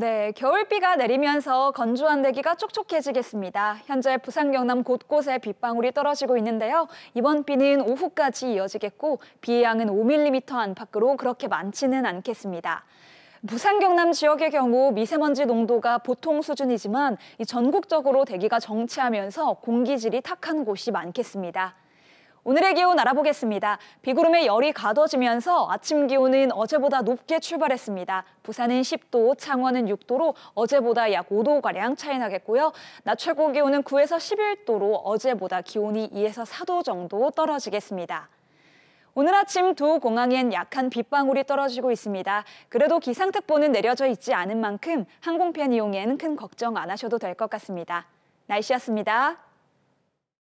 네, 겨울비가 내리면서 건조한 대기가 촉촉해지겠습니다. 현재 부산 경남 곳곳에 빗방울이 떨어지고 있는데요. 이번 비는 오후까지 이어지겠고 비의 양은 5mm 안팎으로 그렇게 많지는 않겠습니다. 부산 경남 지역의 경우 미세먼지 농도가 보통 수준이지만 전국적으로 대기가 정체하면서 공기질이 탁한 곳이 많겠습니다. 오늘의 기온 알아보겠습니다. 비구름에 열이 가둬지면서 아침 기온은 어제보다 높게 출발했습니다. 부산은 10도, 창원은 6도로 어제보다 약 5도가량 차이 나겠고요. 낮 최고 기온은 9에서 11도로 어제보다 기온이 2에서 4도 정도 떨어지겠습니다. 오늘 아침 두 공항엔 약한 빗방울이 떨어지고 있습니다. 그래도 기상특보는 내려져 있지 않은 만큼 항공편 이용엔 큰 걱정 안 하셔도 될 것 같습니다. 날씨였습니다.